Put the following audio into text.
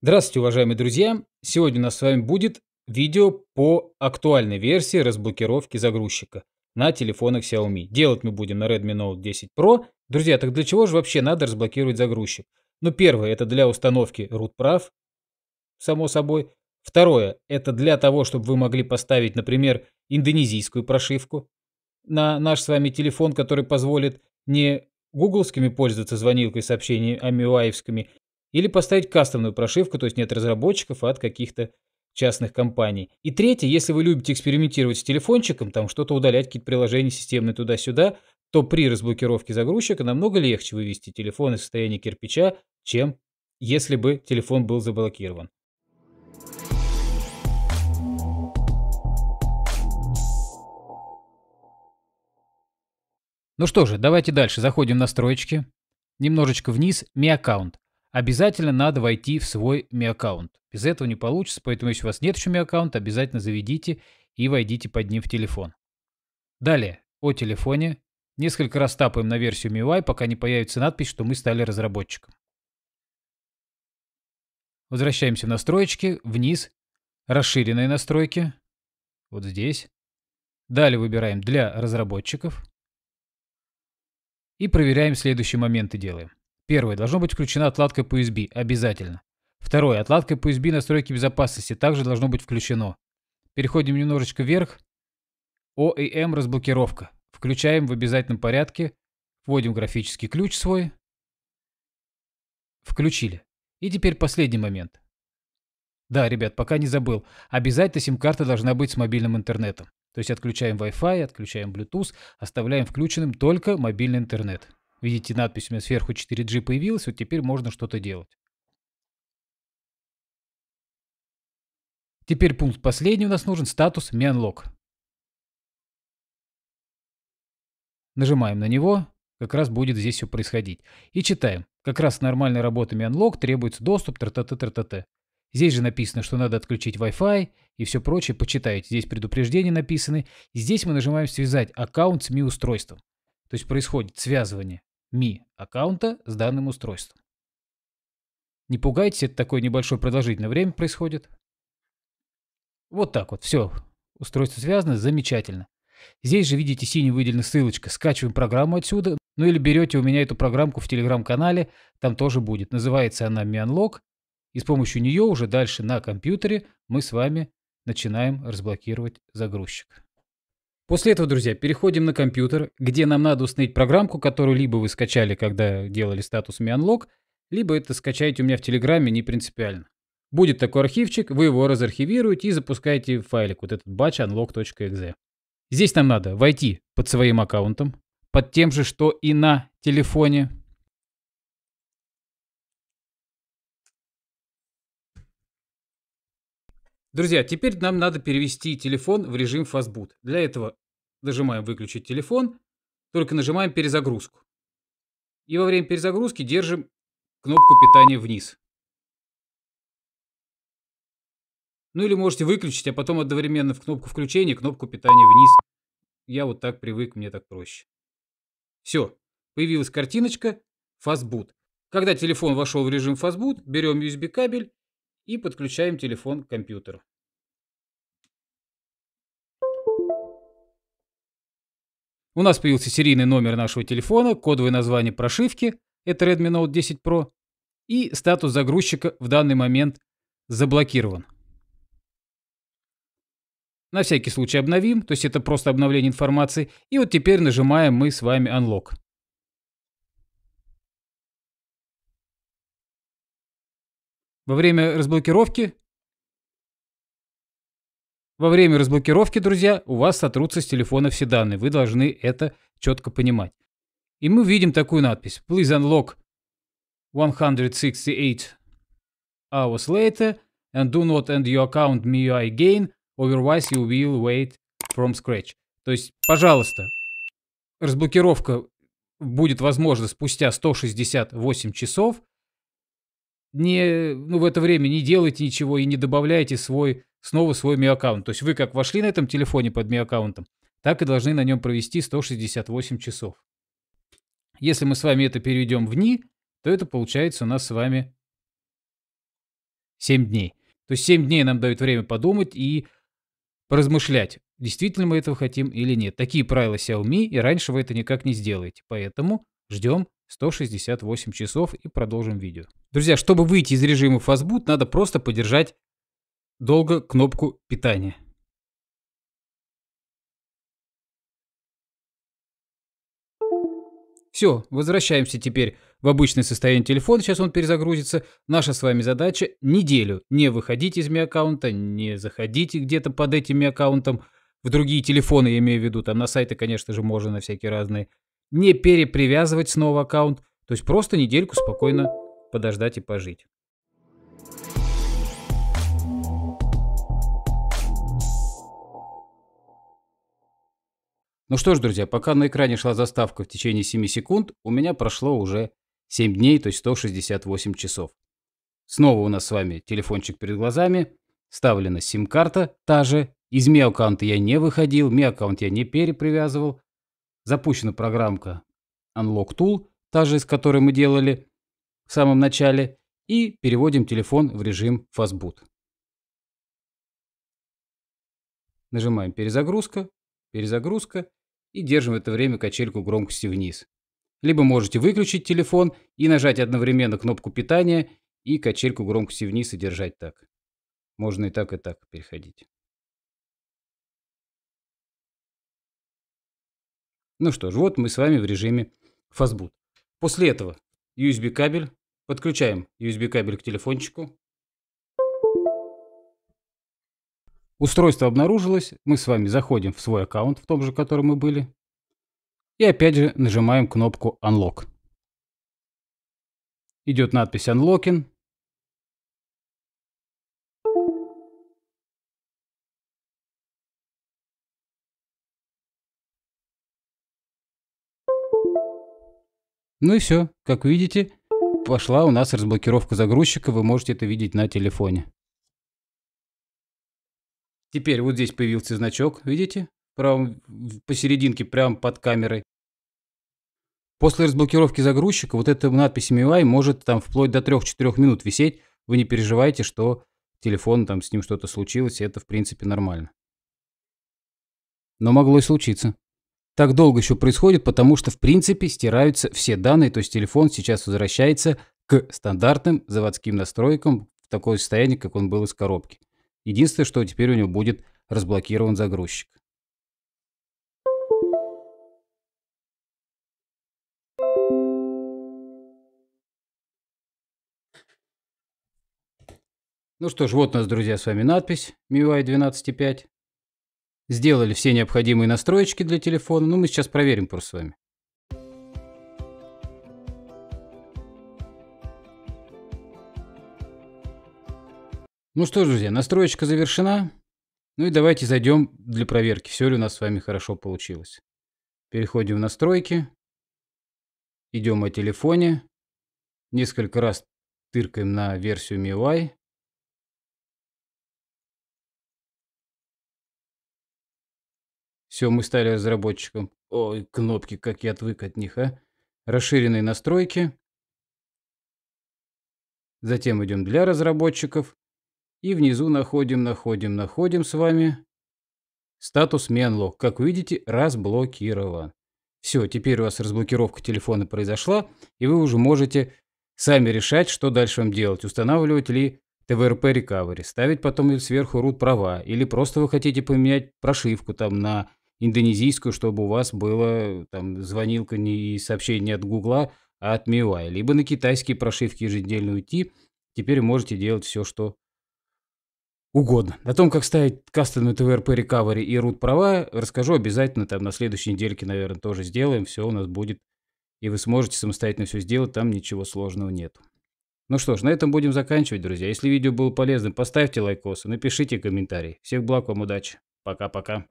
Здравствуйте, уважаемые друзья! Сегодня у нас с вами будет видео по актуальной версии разблокировки загрузчика на телефонах Xiaomi. Делать мы будем на Redmi Note 10 Pro. Друзья, так для чего же вообще надо разблокировать загрузчик? Ну, первое, это для установки root прав, само собой. Второе, это для того, чтобы вы могли поставить, например, индонезийскую прошивку на наш с вами телефон, который позволит не гугловскими пользоваться звонилкой сообщениями амиуаевскими, или поставить кастомную прошивку, то есть не от разработчиков, а от каких-то частных компаний. И третье, если вы любите экспериментировать с телефончиком, там что-то удалять, какие-то приложения системные туда-сюда, то при разблокировке загрузчика намного легче вывести телефон из состояния кирпича, чем если бы телефон был заблокирован. Ну что же, давайте дальше. Заходим в настройки. Немножечко вниз. Mi аккаунт обязательно надо войти в свой Mi-аккаунт. Без этого не получится, поэтому если у вас нет еще Mi-аккаунта, обязательно заведите и войдите под ним в телефон. Далее, о телефоне. Несколько раз тапаем на версию MIUI, пока не появится надпись, что мы стали разработчиком. Возвращаемся в настройки, вниз, расширенные настройки, вот здесь. Далее выбираем для разработчиков. И проверяем следующие моменты делаем. Первое. Должно быть включена отладка по USB. Обязательно. Второе. Отладка по USB настройки безопасности также должно быть включено. Переходим немножечко вверх. OEM эм разблокировка. Включаем в обязательном порядке. Вводим графический ключ свой. Включили. И теперь последний момент. Да, ребят, пока не забыл. Обязательно сим-карта должна быть с мобильным интернетом. То есть отключаем Wi-Fi, отключаем Bluetooth, оставляем включенным только мобильный интернет. Видите, надпись у меня сверху 4G появилась, вот теперь можно что-то делать. Теперь пункт последний у нас нужен, статус Mianlock. Нажимаем на него, как раз будет здесь все происходить. И читаем. Как раз нормальной работой Mianlock требуется доступ, тра та та та та Здесь же написано, что надо отключить Wi-Fi и все прочее. Почитайте. Здесь предупреждения написаны. Здесь мы нажимаем «Связать аккаунт с Mi-устройством». То есть происходит связывание Mi аккаунта с данным устройством. Не пугайтесь, это такое небольшое продолжительное время происходит. Вот так вот, все. Устройство связано, замечательно. Здесь же видите синий выделена ссылочка. Скачиваем программу отсюда. Ну или берете у меня эту программку в телеграм-канале, там тоже будет. Называется она MiUnlock. И с помощью нее уже дальше на компьютере мы с вами начинаем разблокировать загрузчик. После этого, друзья, переходим на компьютер, где нам надо установить программку, которую либо вы скачали, когда делали статус MiUnlock, либо это скачаете у меня в Телеграме, не принципиально. Будет такой архивчик, вы его разархивируете и запускаете файлик, вот этот batchunlock.exe. Здесь нам надо войти под своим аккаунтом, под тем же, что и на телефоне, Друзья, теперь нам надо перевести телефон в режим фастбут. Для этого нажимаем выключить телефон, только нажимаем перезагрузку. И во время перезагрузки держим кнопку питания вниз. Ну или можете выключить, а потом одновременно в кнопку включения, кнопку питания вниз. Я вот так привык, мне так проще. Все, появилась картиночка фастбут. Когда телефон вошел в режим фастбут, берем USB кабель и подключаем телефон к компьютеру. У нас появился серийный номер нашего телефона, кодовое название прошивки, это Redmi Note 10 Pro, и статус загрузчика в данный момент заблокирован. На всякий случай обновим, то есть это просто обновление информации. И вот теперь нажимаем мы с вами Unlock. Во время разблокировки... Во время разблокировки, друзья, у вас сотрутся с телефона все данные. Вы должны это четко понимать. И мы видим такую надпись. Please unlock 168 hours later and do not end your account MIUI again, otherwise you will wait from scratch. То есть, пожалуйста, разблокировка будет возможна спустя 168 часов – не, ну, в это время не делайте ничего и не добавляйте свой, снова свой ми аккаунт То есть вы как вошли на этом телефоне под ми аккаунтом так и должны на нем провести 168 часов. Если мы с вами это переведем в дни, то это получается у нас с вами 7 дней. То есть 7 дней нам дают время подумать и поразмышлять, действительно мы этого хотим или нет. Такие правила Xiaomi, и раньше вы это никак не сделаете. Поэтому ждем 168 часов и продолжим видео. Друзья, чтобы выйти из режима фастбут, надо просто подержать долго кнопку питания. Все, возвращаемся теперь в обычное состояние телефона, сейчас он перезагрузится. Наша с вами задача неделю не выходить из Mi аккаунта, не заходите где-то под этим Mi аккаунтом в другие телефоны, я имею в виду, там на сайты, конечно же, можно на всякие разные не перепривязывать снова аккаунт, то есть просто недельку спокойно подождать и пожить. Ну что ж, друзья, пока на экране шла заставка в течение 7 секунд, у меня прошло уже 7 дней, то есть 168 часов. Снова у нас с вами телефончик перед глазами, ставлена сим-карта, та же. Из ми-аккаунта я не выходил, ми-аккаунт я не перепривязывал запущена программка Unlock Tool, та же, из которой мы делали в самом начале, и переводим телефон в режим Fastboot. Нажимаем «Перезагрузка», «Перезагрузка» и держим в это время качельку громкости вниз. Либо можете выключить телефон и нажать одновременно кнопку питания и качельку громкости вниз и держать так. Можно и так, и так переходить. Ну что ж, вот мы с вами в режиме фастбут. После этого USB кабель. Подключаем USB кабель к телефончику. Устройство обнаружилось. Мы с вами заходим в свой аккаунт, в том же, в котором мы были. И опять же нажимаем кнопку Unlock. Идет надпись Unlocking. Ну и все. Как видите, пошла у нас разблокировка загрузчика. Вы можете это видеть на телефоне. Теперь вот здесь появился значок, видите? Прям посерединке, прям под камерой. После разблокировки загрузчика вот эта надпись MIUI может там вплоть до 3-4 минут висеть. Вы не переживайте, что телефон там с ним что-то случилось, это в принципе нормально. Но могло и случиться так долго еще происходит, потому что, в принципе, стираются все данные, то есть телефон сейчас возвращается к стандартным заводским настройкам в такое состояние, как он был из коробки. Единственное, что теперь у него будет разблокирован загрузчик. Ну что ж, вот у нас, друзья, с вами надпись MIUI 12.5 сделали все необходимые настройки для телефона. Ну, мы сейчас проверим просто с вами. Ну что ж, друзья, настроечка завершена. Ну и давайте зайдем для проверки, все ли у нас с вами хорошо получилось. Переходим в настройки. Идем о телефоне. Несколько раз тыркаем на версию MIUI. Все, мы стали разработчиком. Ой, кнопки, как я отвык от них, а. Расширенные настройки. Затем идем для разработчиков. И внизу находим, находим, находим с вами. Статус Менлок, как видите, разблокирован. Все, теперь у вас разблокировка телефона произошла, и вы уже можете сами решать, что дальше вам делать. Устанавливать ли ТВРП Recovery, ставить потом сверху root права, или просто вы хотите поменять прошивку там на индонезийскую, чтобы у вас было там звонилка не и сообщение от Гугла, а от MIUI. Либо на китайские прошивки ежедневно уйти. Теперь можете делать все, что угодно. О том, как ставить кастомный ТВРП Recovery и root права, расскажу обязательно. Там на следующей недельке, наверное, тоже сделаем. Все у нас будет. И вы сможете самостоятельно все сделать. Там ничего сложного нет. Ну что ж, на этом будем заканчивать, друзья. Если видео было полезным, поставьте лайкосы, напишите комментарий. Всех благ вам, удачи. Пока-пока.